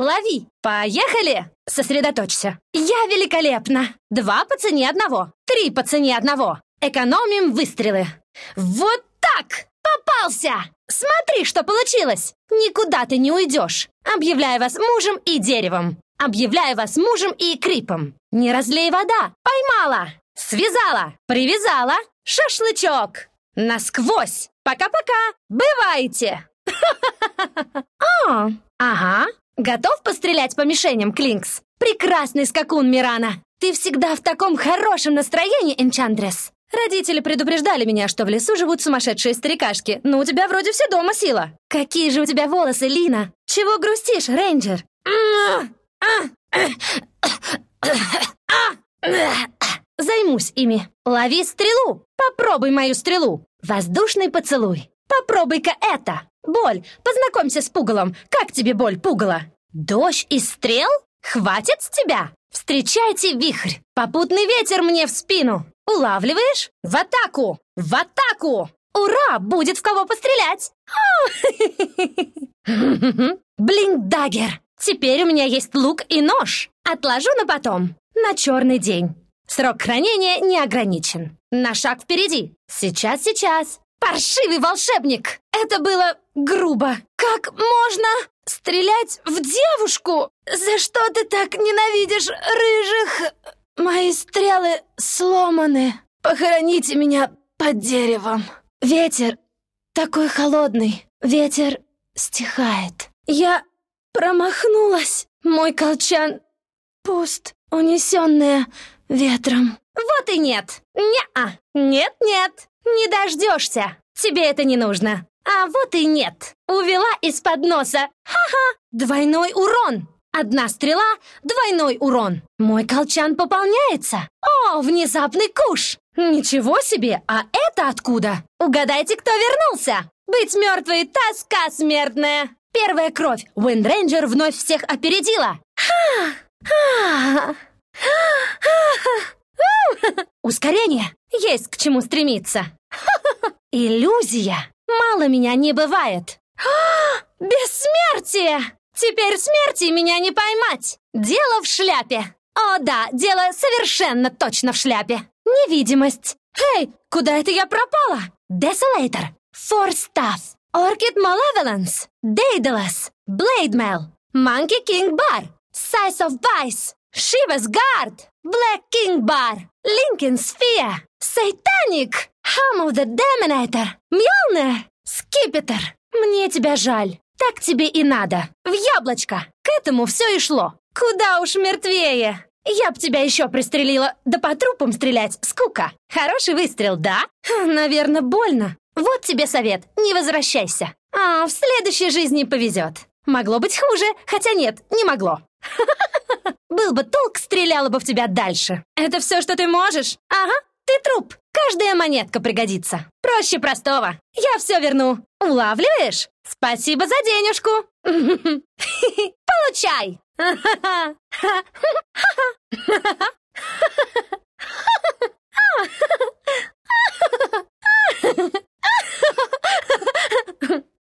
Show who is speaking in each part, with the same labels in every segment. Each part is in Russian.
Speaker 1: Лови! Поехали! Сосредоточься. Я великолепна! Два по цене одного. Три по цене одного. Экономим выстрелы. Вот так! Попался! Смотри, что получилось! Никуда ты не уйдешь. Объявляю вас мужем и деревом. Объявляю вас мужем и крипом. Не разлей вода. Поймала! Связала! Привязала! Шашлычок! Насквозь! Пока-пока! Бывайте! О! Ага, Готов пострелять по мишеням, Клинкс? Прекрасный скакун, Мирана! Ты всегда в таком хорошем настроении, Энчандрес! Родители предупреждали меня, что в лесу живут сумасшедшие старикашки, но ну, у тебя вроде все дома сила. Какие же у тебя волосы, Лина! Чего грустишь, Рейнджер? Займусь ими. Лови стрелу! Попробуй мою стрелу! Воздушный поцелуй! Попробуй-ка это! Боль, познакомься с пугалом! Как тебе боль, пугала? Дождь и стрел? Хватит с тебя! Встречайте вихрь! Попутный ветер мне в спину! Улавливаешь? В атаку! В атаку! Ура! Будет в кого пострелять! Блин, дагер. Теперь у меня есть лук и нож. Отложу на потом. На черный день. Срок хранения не ограничен. На шаг впереди. Сейчас, сейчас. Паршивый волшебник! Это было грубо. Как можно стрелять в девушку? За что ты так ненавидишь рыжих? Мои стрелы сломаны. Похороните меня под деревом. Ветер такой холодный. Ветер стихает. Я промахнулась. Мой колчан пуст, унесенная ветром. Вот и нет. Не-а. Нет-нет. «Не дождешься! Тебе это не нужно!» «А вот и нет! Увела из-под носа! Ха-ха! Двойной урон! Одна стрела, двойной урон! Мой колчан пополняется! О, внезапный куш! Ничего себе! А это откуда? Угадайте, кто вернулся! Быть мертвой — тоска смертная! Первая кровь! Уиндрейнджер вновь всех опередила! Ускорение! Есть к чему стремиться. Иллюзия! Мало меня не бывает! А, бессмертие! Теперь смерти меня не поймать! Дело в шляпе! О да, дело совершенно точно в шляпе! Невидимость! Эй, куда это я пропала? Desolator, Forstaff, Orchid Malevolence, Daedalus, Blademail, Monkey King Bar, Size of Vice, Shiva's Guard, Black King Bar, Lincoln Sphere, Satanic! Хамл the Dominator! Мьёлнер! Скипетр! Мне тебя жаль! Так тебе и надо! В яблочко! К этому все и шло! Куда уж мертвее! Я б тебя еще пристрелила, да по трупам стрелять, скука! Хороший выстрел, да? Хм, Наверное, больно. Вот тебе совет, не возвращайся. А, в следующей жизни повезет. Могло быть хуже, хотя нет, не могло. Был бы толк, стреляла бы в тебя дальше. Это все, что ты можешь? Ага, ты труп! Каждая монетка пригодится! Проще простого! Я все верну! Улавливаешь? Спасибо за денежку! Получай!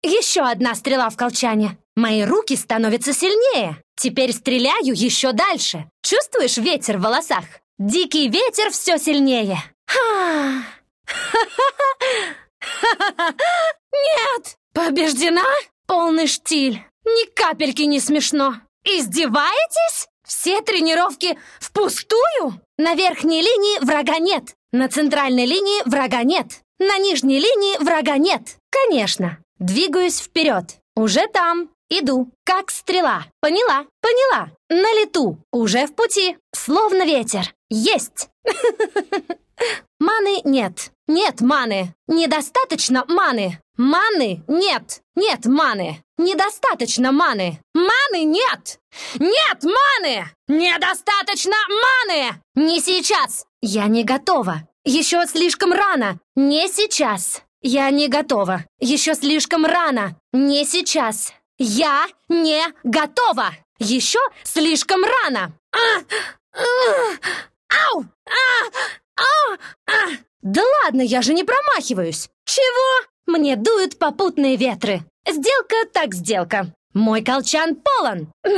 Speaker 1: Еще одна стрела в колчане. Мои руки становятся сильнее. Теперь стреляю еще дальше. Чувствуешь ветер в волосах? Дикий ветер все сильнее. Нет! Побеждена? Полный штиль. Ни капельки не смешно. Издеваетесь? Все тренировки впустую? На верхней линии врага нет. На центральной линии врага нет. На нижней линии врага нет. Конечно. Двигаюсь вперед. Уже там. Иду. Как стрела. Поняла. Поняла. На лету. Уже в пути. Словно ветер. Есть. Маны нет. Нет маны. Недостаточно маны. Маны нет. Нет маны. Недостаточно маны. Маны нет. Нет маны. Недостаточно маны. Не сейчас. Я не готова. Еще слишком рано. Не сейчас. Я не готова. Еще слишком рано. Не сейчас. Я не готова. Еще слишком рано. А! А! Ау! А! А! А! Да ладно, я же не промахиваюсь! Чего? Мне дуют попутные ветры. Сделка так сделка. Мой колчан полон.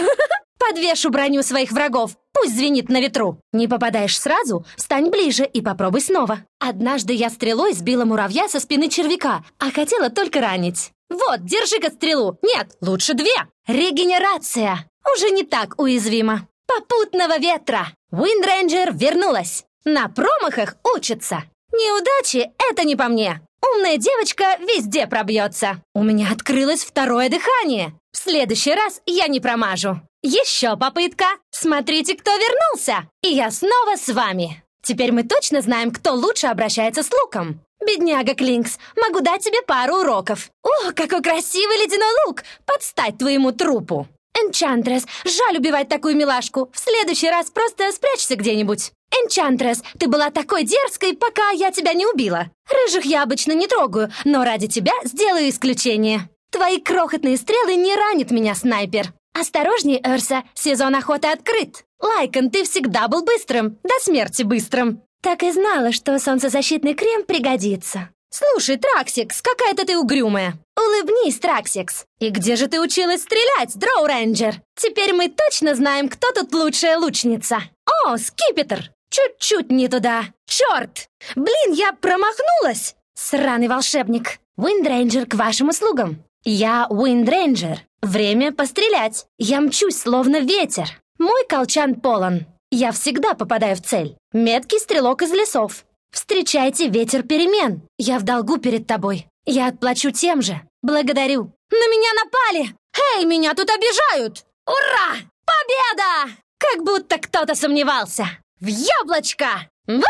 Speaker 1: Подвешу броню своих врагов. Пусть звенит на ветру. Не попадаешь сразу, стань ближе и попробуй снова. Однажды я стрелой сбила муравья со спины червяка, а хотела только ранить. Вот, держи-ка стрелу. Нет, лучше две. Регенерация. Уже не так уязвима. Попутного ветра. Уиндрейнджер вернулась. На промахах учатся. Неудачи — это не по мне. Умная девочка везде пробьется. У меня открылось второе дыхание. В следующий раз я не промажу. Еще попытка. Смотрите, кто вернулся. И я снова с вами. Теперь мы точно знаем, кто лучше обращается с луком. «Бедняга Клинкс, могу дать тебе пару уроков. О, какой красивый ледяной лук! Подстать твоему трупу!» Энчантрес, жаль убивать такую милашку. В следующий раз просто спрячься где-нибудь. Энчантрес, ты была такой дерзкой, пока я тебя не убила. Рыжих я обычно не трогаю, но ради тебя сделаю исключение. Твои крохотные стрелы не ранят меня, снайпер. Осторожней, Эрса, сезон охоты открыт. Лайкон, ты всегда был быстрым, до смерти быстрым. Так и знала, что солнцезащитный крем пригодится. «Слушай, Траксикс, какая-то ты угрюмая!» «Улыбнись, Траксикс! И где же ты училась стрелять, Дроу Рейнджер? Теперь мы точно знаем, кто тут лучшая лучница!» «О, Скипетр! Чуть-чуть не туда! Черт! Блин, я промахнулась!» «Сраный волшебник! Уиндрейнджер к вашим услугам!» «Я Уиндрейнджер! Время пострелять! Я мчусь, словно ветер! Мой колчан полон!» Я всегда попадаю в цель. Меткий стрелок из лесов. Встречайте ветер перемен! Я в долгу перед тобой. Я отплачу тем же. Благодарю. На меня напали! Эй, меня тут обижают! Ура! Победа! Как будто кто-то сомневался. В яблочко! Вуху!